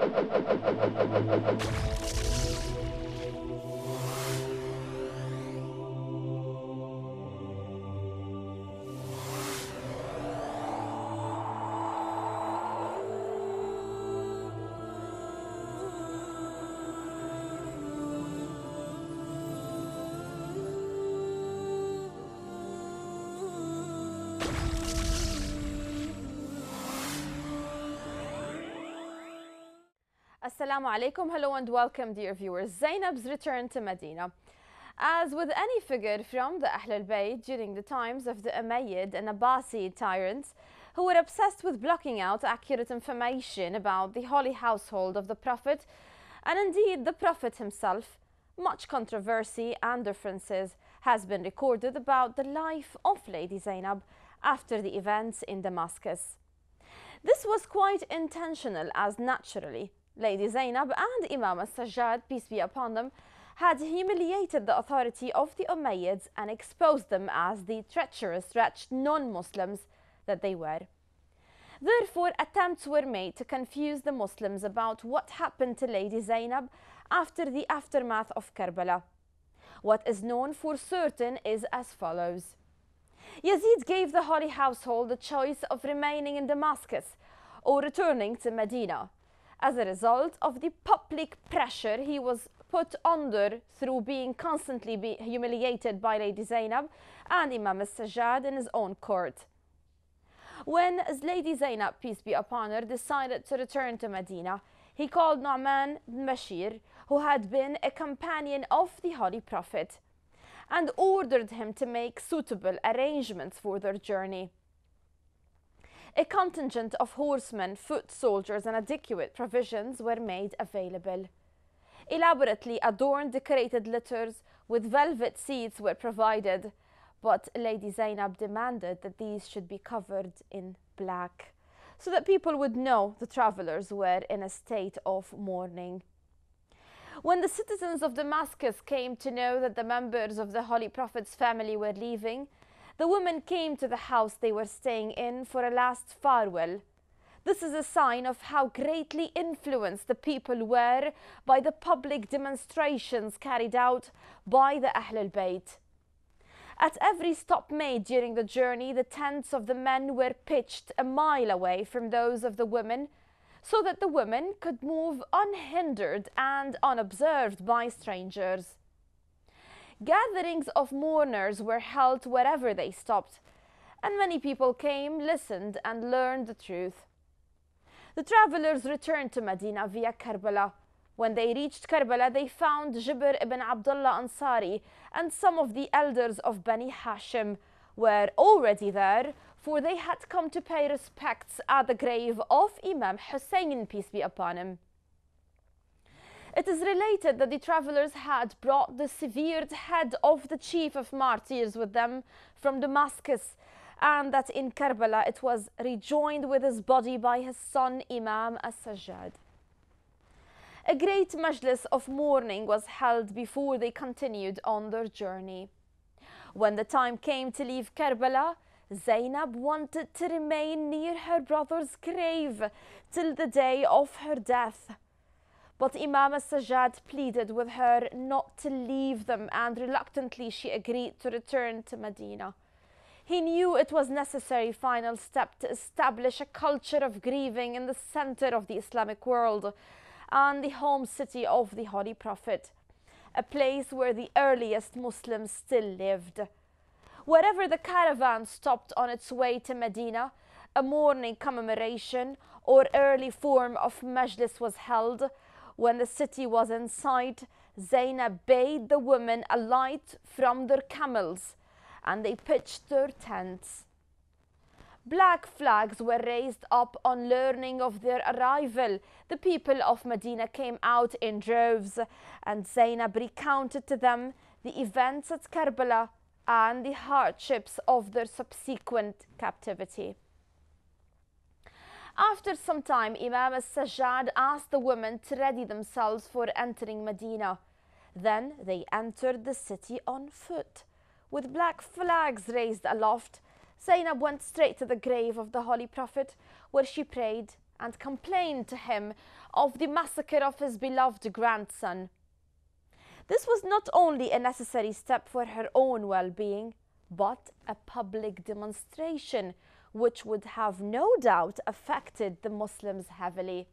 Ha Assalamu alaikum, hello and welcome dear viewers. Zainab's return to Medina. As with any figure from the Ahl al-Bayt during the times of the Umayyad and Abbasid tyrants, who were obsessed with blocking out accurate information about the holy household of the Prophet, and indeed the Prophet himself, much controversy and differences has been recorded about the life of Lady Zainab after the events in Damascus. This was quite intentional as naturally Lady Zainab and Imam al-Sajjad, peace be upon them, had humiliated the authority of the Umayyads and exposed them as the treacherous, wretched non-Muslims that they were. Therefore, attempts were made to confuse the Muslims about what happened to Lady Zainab after the aftermath of Karbala. What is known for certain is as follows. Yazid gave the Holy Household the choice of remaining in Damascus or returning to Medina as a result of the public pressure he was put under through being constantly be humiliated by Lady Zainab and Imam sajjad in his own court. When Lady Zainab, peace be upon her, decided to return to Medina, he called Nu'man Mashir, who had been a companion of the Holy Prophet, and ordered him to make suitable arrangements for their journey. A contingent of horsemen, foot soldiers and adequate provisions were made available. Elaborately adorned decorated litters with velvet seats were provided, but Lady Zainab demanded that these should be covered in black so that people would know the travelers were in a state of mourning. When the citizens of Damascus came to know that the members of the Holy Prophet's family were leaving, the women came to the house they were staying in for a last farewell. This is a sign of how greatly influenced the people were by the public demonstrations carried out by the Ahl al-Bayt. At every stop made during the journey, the tents of the men were pitched a mile away from those of the women, so that the women could move unhindered and unobserved by strangers. Gatherings of mourners were held wherever they stopped, and many people came, listened, and learned the truth. The travelers returned to Medina via Karbala. When they reached Karbala, they found Jibr ibn Abdullah Ansari and some of the elders of Bani Hashim were already there, for they had come to pay respects at the grave of Imam Hussein, peace be upon him. It is related that the travelers had brought the severed head of the chief of martyrs with them from Damascus and that in Karbala it was rejoined with his body by his son Imam as-Sajjad. A great majlis of mourning was held before they continued on their journey. When the time came to leave Karbala, Zainab wanted to remain near her brother's grave till the day of her death. But Imam al-Sajjad pleaded with her not to leave them and reluctantly she agreed to return to Medina. He knew it was necessary final step to establish a culture of grieving in the center of the Islamic world and the home city of the Holy Prophet, a place where the earliest Muslims still lived. Wherever the caravan stopped on its way to Medina, a morning commemoration or early form of majlis was held when the city was in sight, Zainab bade the women alight from their camels and they pitched their tents. Black flags were raised up on learning of their arrival. The people of Medina came out in droves and Zainab recounted to them the events at Karbala and the hardships of their subsequent captivity. After some time, Imam al-Sajjad asked the women to ready themselves for entering Medina. Then they entered the city on foot. With black flags raised aloft, Zainab went straight to the grave of the Holy Prophet, where she prayed and complained to him of the massacre of his beloved grandson. This was not only a necessary step for her own well-being, but a public demonstration which would have no doubt affected the Muslims heavily.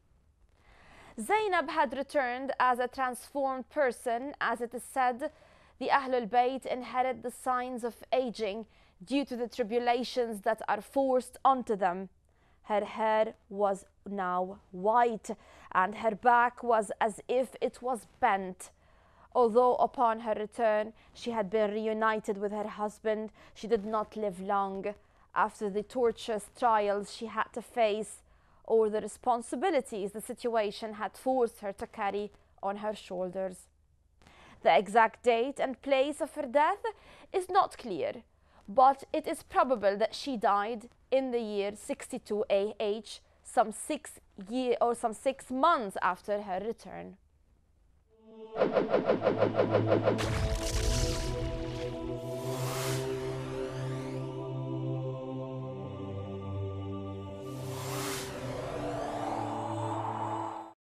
Zainab had returned as a transformed person, as it is said, the Ahlul Bayt inherit the signs of aging due to the tribulations that are forced onto them. Her hair was now white, and her back was as if it was bent. Although upon her return she had been reunited with her husband, she did not live long. After the torturous trials she had to face or the responsibilities the situation had forced her to carry on her shoulders. The exact date and place of her death is not clear, but it is probable that she died in the year 62 AH, some six year or some six months after her return.